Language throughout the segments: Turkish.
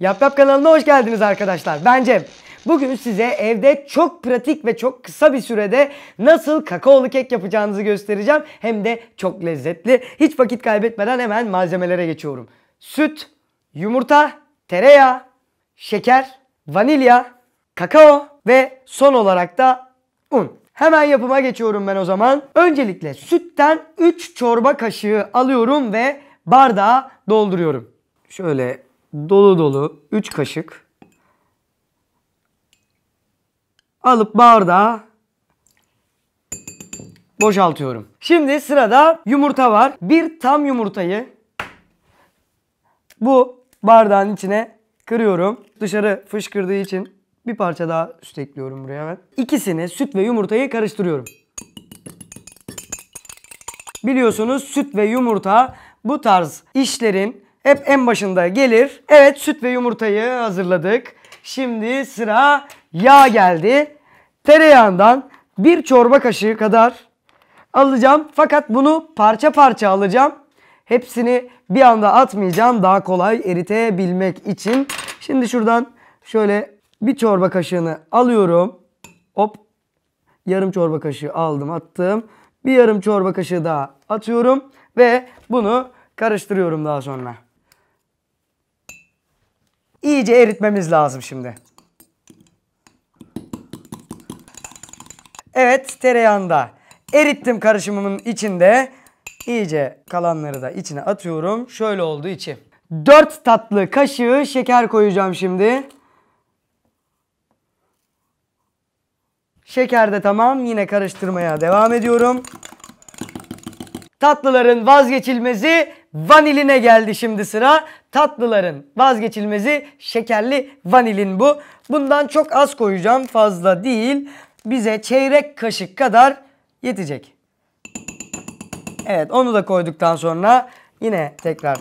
Yap Yap kanalına hoş geldiniz arkadaşlar. Ben Cem. Bugün size evde çok pratik ve çok kısa bir sürede nasıl kakaolu kek yapacağınızı göstereceğim. Hem de çok lezzetli. Hiç vakit kaybetmeden hemen malzemelere geçiyorum. Süt, yumurta, tereyağı, şeker, vanilya, kakao ve son olarak da un. Hemen yapıma geçiyorum ben o zaman. Öncelikle sütten 3 çorba kaşığı alıyorum ve bardağa dolduruyorum. Şöyle dolu dolu 3 kaşık alıp bardağa boşaltıyorum. Şimdi sırada yumurta var. Bir tam yumurtayı bu bardağın içine kırıyorum. Dışarı fışkırdığı için bir parça daha süt ekliyorum buraya hemen. İkisini süt ve yumurtayı karıştırıyorum. Biliyorsunuz süt ve yumurta bu tarz işlerin hep en başında gelir. Evet süt ve yumurtayı hazırladık. Şimdi sıra yağ geldi. Tereyağından bir çorba kaşığı kadar alacağım. Fakat bunu parça parça alacağım. Hepsini bir anda atmayacağım. Daha kolay eritebilmek için. Şimdi şuradan şöyle bir çorba kaşığını alıyorum. Hop. Yarım çorba kaşığı aldım attım. Bir yarım çorba kaşığı daha atıyorum. Ve bunu karıştırıyorum daha sonra. İyice eritmemiz lazım şimdi. Evet tereyağında erittim karışımımın içinde. İyice kalanları da içine atıyorum. Şöyle olduğu için. 4 tatlı kaşığı şeker koyacağım şimdi. Şeker de tamam. Yine karıştırmaya devam ediyorum. Tatlıların vazgeçilmezi vaniline geldi şimdi sıra tatlıların vazgeçilmezi şekerli vanilin bu. Bundan çok az koyacağım fazla değil. Bize çeyrek kaşık kadar yetecek. Evet onu da koyduktan sonra yine tekrar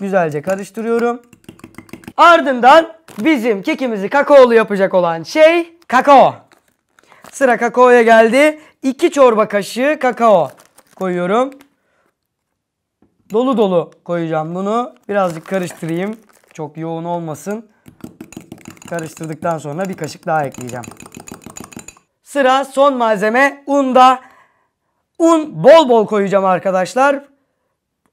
güzelce karıştırıyorum. Ardından bizim kekimizi kakaolu yapacak olan şey kakao. Sıra kakaoya geldi. 2 çorba kaşığı kakao koyuyorum. Dolu dolu koyacağım bunu. Birazcık karıştırayım. Çok yoğun olmasın. Karıştırdıktan sonra bir kaşık daha ekleyeceğim. Sıra son malzeme unda. Un bol bol koyacağım arkadaşlar.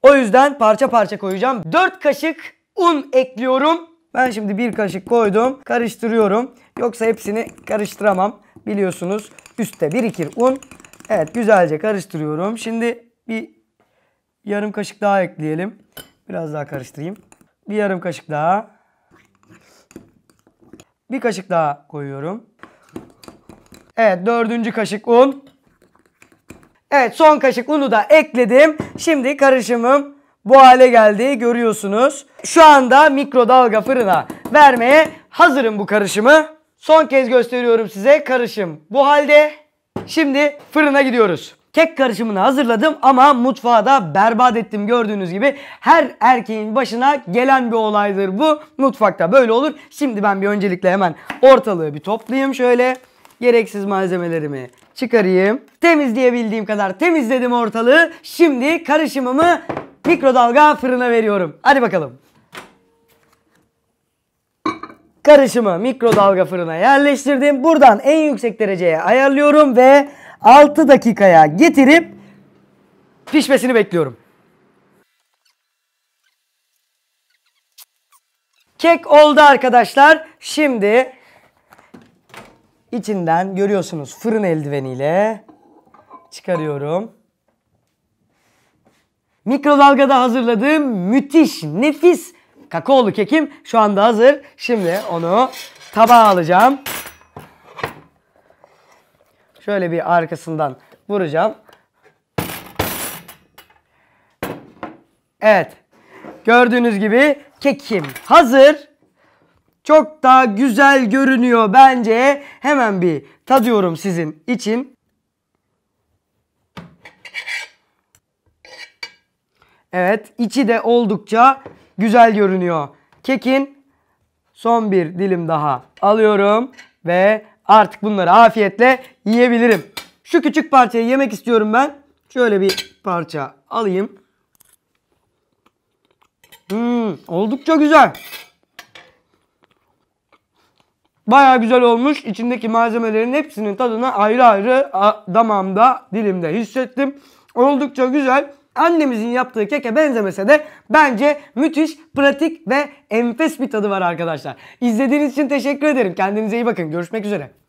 O yüzden parça parça koyacağım. 4 kaşık un ekliyorum. Ben şimdi bir kaşık koydum. Karıştırıyorum. Yoksa hepsini karıştıramam. Biliyorsunuz üstte birikir un. Evet güzelce karıştırıyorum. Şimdi bir yarım kaşık daha ekleyelim. Biraz daha karıştırayım. Bir yarım kaşık daha. Bir kaşık daha koyuyorum. Evet dördüncü kaşık un. Evet son kaşık unu da ekledim. Şimdi karışımım bu hale geldi görüyorsunuz. Şu anda mikrodalga fırına vermeye hazırım bu karışımı. Son kez gösteriyorum size karışım bu halde. Şimdi fırına gidiyoruz. Kek karışımını hazırladım ama mutfağı da berbat ettim gördüğünüz gibi. Her erkeğin başına gelen bir olaydır bu. Mutfakta böyle olur. Şimdi ben bir öncelikle hemen ortalığı bir toplayayım şöyle. Gereksiz malzemelerimi çıkarayım. Temizleyebildiğim kadar temizledim ortalığı. Şimdi karışımımı mikrodalga fırına veriyorum. Hadi bakalım. Karışımı mikrodalga fırına yerleştirdim. Buradan en yüksek dereceye ayarlıyorum ve 6 dakikaya getirip pişmesini bekliyorum. Kek oldu arkadaşlar. Şimdi içinden görüyorsunuz fırın eldiveniyle çıkarıyorum. Mikrodalgada hazırladığım müthiş, nefis kakaolu kekim şu anda hazır. Şimdi onu tabağa alacağım. Şöyle bir arkasından vuracağım. Evet. Gördüğünüz gibi kekim hazır. Çok daha güzel görünüyor bence. Hemen bir tadıyorum sizin için. Evet içi de oldukça güzel görünüyor. Kekin son bir dilim daha alıyorum ve Artık bunları afiyetle yiyebilirim. Şu küçük parçayı yemek istiyorum ben. Şöyle bir parça alayım. Hmm, oldukça güzel. Baya güzel olmuş. İçindeki malzemelerin hepsinin tadını ayrı ayrı damağımda, dilimde hissettim. Oldukça güzel annemizin yaptığı keke benzemese de bence müthiş, pratik ve enfes bir tadı var arkadaşlar. İzlediğiniz için teşekkür ederim. Kendinize iyi bakın. Görüşmek üzere.